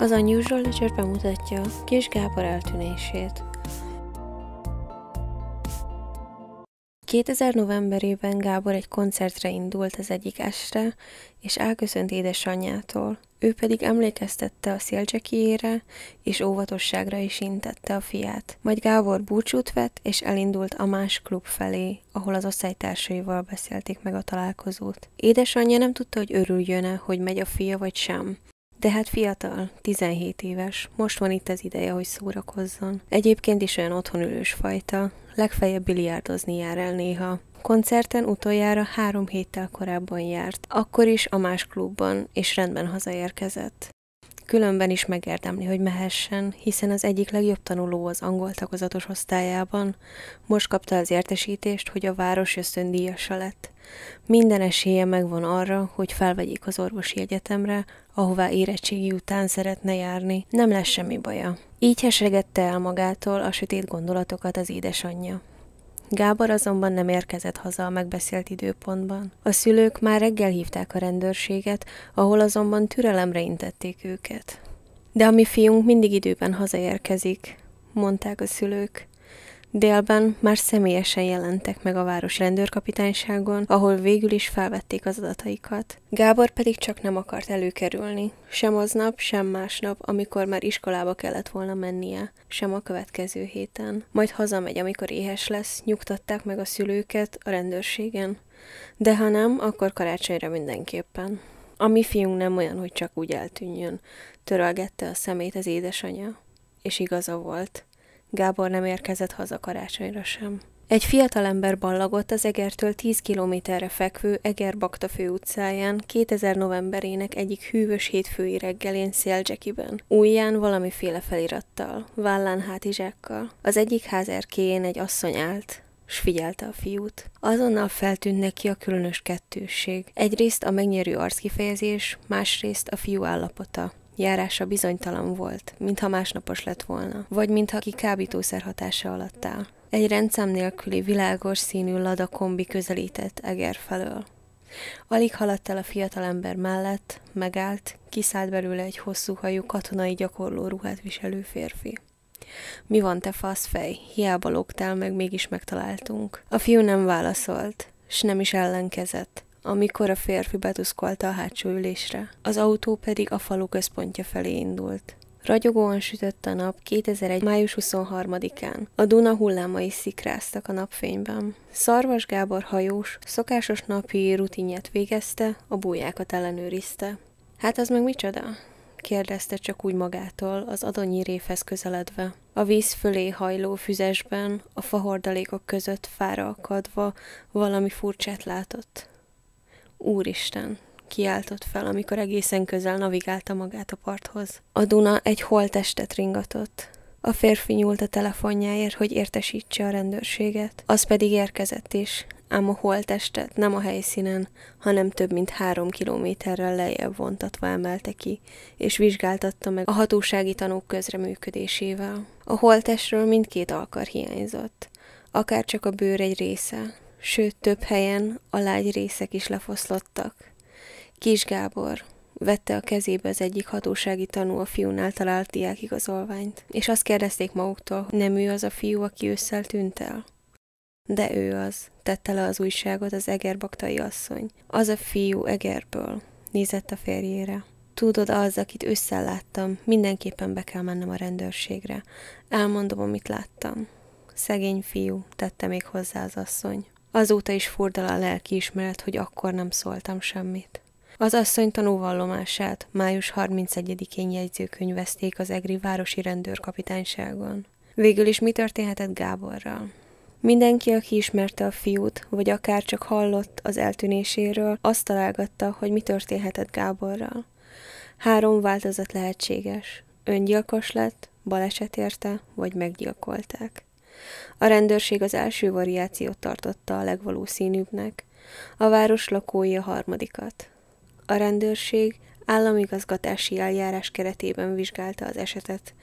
Az Unusual Ledger bemutatja Kis Gábor eltűnését. 2000 novemberében Gábor egy koncertre indult az egyik este, és elköszönt édesanyjától. Ő pedig emlékeztette a szélcsekiére, és óvatosságra is intette a fiát. Majd Gábor búcsút vett, és elindult a más klub felé, ahol az osztálytársaival beszélték meg a találkozót. Édesanyja nem tudta, hogy örüljön-e, hogy megy a fia vagy sem. De hát fiatal, 17 éves, most van itt az ideje, hogy szórakozzon. Egyébként is olyan otthonülős fajta, legfeljebb biliárdozni jár el néha. Koncerten utoljára három héttel korábban járt, akkor is a más klubban, és rendben hazaérkezett különben is megérdemli, hogy mehessen, hiszen az egyik legjobb tanuló az angol tagozatos osztályában most kapta az értesítést, hogy a város ösztöndíjasa lett. Minden esélye megvan arra, hogy felvegyék az orvosi egyetemre, ahová érettségi után szeretne járni. Nem lesz semmi baja. Így hesegette el magától a sötét gondolatokat az édesanyja. Gábor azonban nem érkezett haza a megbeszélt időpontban. A szülők már reggel hívták a rendőrséget, ahol azonban türelemre intették őket. De a mi fiunk mindig időben hazaérkezik, mondták a szülők. Délben már személyesen jelentek meg a város rendőrkapitányságon, ahol végül is felvették az adataikat. Gábor pedig csak nem akart előkerülni, sem aznap, sem másnap, amikor már iskolába kellett volna mennie, sem a következő héten. Majd hazamegy, amikor éhes lesz, nyugtatták meg a szülőket a rendőrségen. De ha nem, akkor karácsonyra mindenképpen. A mi fiunk nem olyan, hogy csak úgy eltűnjön, törölgette a szemét az édesanyja. És igaza volt. Gábor nem érkezett haza karácsonyra sem. Egy fiatalember ballagott az Egertől 10 kilométerre fekvő Eger-Bakta utcáján 2000 novemberének egyik hűvös hétfői reggelén Széljekiben. újján valamiféle felirattal, vállán hátizsákkal. Az egyik ház erkéjén egy asszony állt, s figyelte a fiút. Azonnal feltűnt neki a különös kettősség. Egyrészt a megnyerő arckifejezés, másrészt a fiú állapota. Járása bizonytalan volt, mintha másnapos lett volna, vagy mintha ki kábítószer hatása alatt áll. Egy rendszám nélküli világos színű lada kombi közelített Eger felől. Alig haladt el a fiatalember mellett, megállt, kiszállt belőle egy hosszú hajú katonai gyakorló ruhát viselő férfi. Mi van, te fasz fej? Hiába lógtál, meg mégis megtaláltunk. A fiú nem válaszolt, s nem is ellenkezett amikor a férfi betuszkolta a hátsó ülésre. Az autó pedig a falu központja felé indult. Ragyogóan sütött a nap 2001. május 23-án. A Duna hullámai szikráztak a napfényben. Szarvas Gábor hajós, szokásos napi rutinját végezte, a bújákat ellenőrizte. Hát az meg micsoda? kérdezte csak úgy magától, az adonyi réfhez közeledve. A víz fölé hajló füzesben, a fahordalékok között fára akadva valami furcsát látott. Úristen, kiáltott fel, amikor egészen közel navigálta magát a parthoz. A Duna egy holtestet ringatott. A férfi nyúlt a telefonjáért, hogy értesítse a rendőrséget. Az pedig érkezett is, ám a holtestet nem a helyszínen, hanem több mint három kilométerrel lejjebb vontatva emelte ki, és vizsgáltatta meg a hatósági tanúk közreműködésével. A holtestről mindkét alkar hiányzott, akár csak a bőr egy része sőt több helyen a lágy részek is lefoszlottak. Kis Gábor vette a kezébe az egyik hatósági tanú a fiúnál talált diákigazolványt, és azt kérdezték maguktól, nem ő az a fiú, aki ősszel tűnt el. De ő az, tette le az újságot az egerbaktai asszony. Az a fiú egerből, nézett a férjére. Tudod, az, akit ősszel láttam, mindenképpen be kell mennem a rendőrségre. Elmondom, amit láttam. Szegény fiú, tette még hozzá az asszony. Azóta is furdal a lelkiismeret, hogy akkor nem szóltam semmit. Az asszony tanúvallomását május 31-én jegyzőkönyvezték az Egri Városi Rendőrkapitányságon. Végül is mi történhetett Gáborral? Mindenki, aki ismerte a fiút, vagy akár csak hallott az eltűnéséről, azt találgatta, hogy mi történhetett Gáborral. Három változat lehetséges. Öngyilkos lett, baleset érte, vagy meggyilkolták. A rendőrség az első variációt tartotta a legvalószínűbbnek, a város lakói a harmadikat. A rendőrség államigazgatási eljárás keretében vizsgálta az esetet.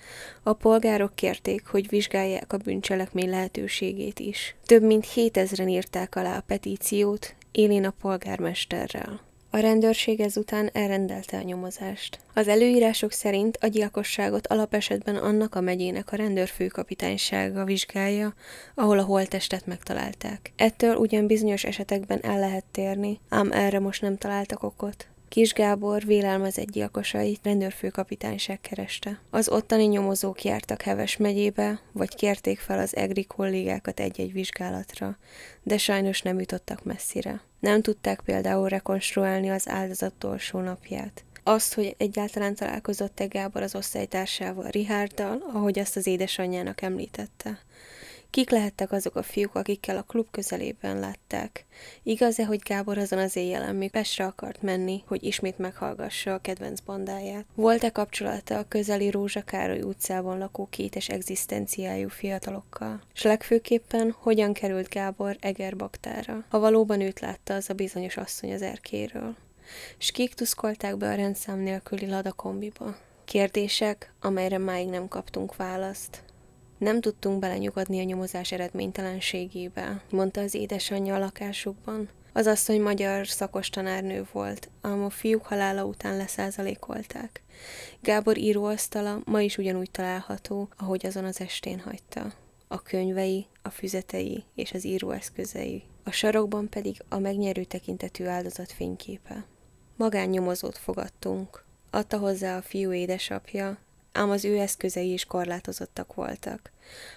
A polgárok kérték, hogy vizsgálják a bűncselekmény lehetőségét is. Több mint hétezren írták alá a petíciót, élén a polgármesterrel. A rendőrség ezután elrendelte a nyomozást. Az előírások szerint a gyilkosságot alapesetben annak a megyének a rendőrfőkapitánysága vizsgálja, ahol a holttestet megtalálták. Ettől ugyan bizonyos esetekben el lehet térni, ám erre most nem találtak okot. Kis Gábor vélelmezett gyilkosait rendőrfőkapitányság kereste. Az ottani nyomozók jártak Heves megyébe, vagy kérték fel az EGRI kollégákat egy-egy vizsgálatra, de sajnos nem jutottak messzire. Nem tudták például rekonstruálni az áldozat torsó napját. Azt, hogy egyáltalán találkozott-e Gábor az osztálytársával, Rihárdal, ahogy azt az édesanyjának említette. Kik lehettek azok a fiúk, akikkel a klub közelében látták? Igaz-e, hogy Gábor azon az éjjel, még Pestre akart menni, hogy ismét meghallgassa a kedvenc bandáját? Volt-e kapcsolata a közeli Rózsa Károly utcában lakó kétes egzisztenciájú fiatalokkal? S legfőképpen, hogyan került Gábor Eger baktára, ha valóban őt látta az a bizonyos asszony az erkéről? S kik tuszkolták be a rendszám nélküli ladakombiba? Kérdések, amelyre máig nem kaptunk választ. Nem tudtunk belenyugodni a nyomozás eredménytelenségébe, mondta az édesanyja a lakásukban. Az asszony magyar szakos tanárnő volt, ám a fiúk halála után leszázalékolták. Gábor íróasztala ma is ugyanúgy található, ahogy azon az estén hagyta. A könyvei, a füzetei és az íróeszközei. A sarokban pedig a megnyerő tekintetű áldozat fényképe. Magánnyomozót fogadtunk. Adta hozzá a fiú édesapja, ám az ő eszközei is korlátozottak voltak.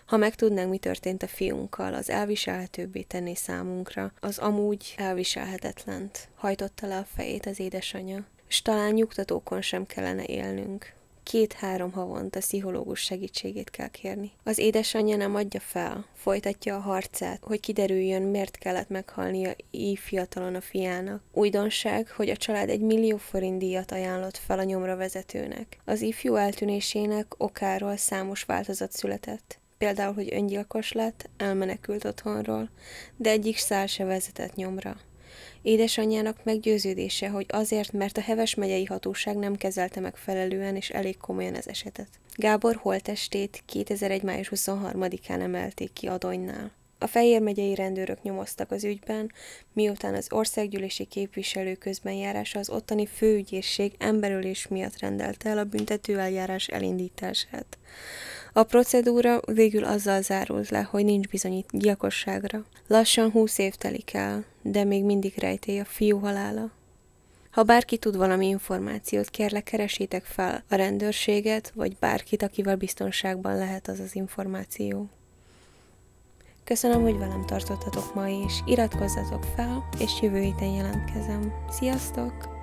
Ha megtudnánk, mi történt a fiunkkal, az elviselhetőbbé tenné számunkra, az amúgy elviselhetetlent, hajtotta le a fejét az édesanyja, és talán nyugtatókon sem kellene élnünk két-három havonta pszichológus segítségét kell kérni. Az édesanyja nem adja fel, folytatja a harcát, hogy kiderüljön, miért kellett meghalnia így fiatalon a fiának. Újdonság, hogy a család egy millió forint díjat ajánlott fel a nyomra vezetőnek. Az ifjú eltűnésének okáról számos változat született például, hogy öngyilkos lett, elmenekült otthonról, de egyik szál se vezetett nyomra. Édesanyjának meggyőződése, hogy azért, mert a Heves megyei hatóság nem kezelte megfelelően és elég komolyan az esetet. Gábor holtestét 2001. május 23-án emelték ki Adonynál. A Fehér megyei rendőrök nyomoztak az ügyben, miután az országgyűlési képviselő közbenjárása az ottani főügyészség emberölés miatt rendelte el a eljárás elindítását. A procedúra végül azzal zárult le, hogy nincs bizonyít gyilkosságra. Lassan húsz év telik el, de még mindig rejtély a fiú halála. Ha bárki tud valami információt, kérlek keresétek fel a rendőrséget, vagy bárkit, akivel biztonságban lehet az az információ. Köszönöm, hogy velem tartottatok ma is, iratkozzatok fel, és jövő héten jelentkezem. Sziasztok!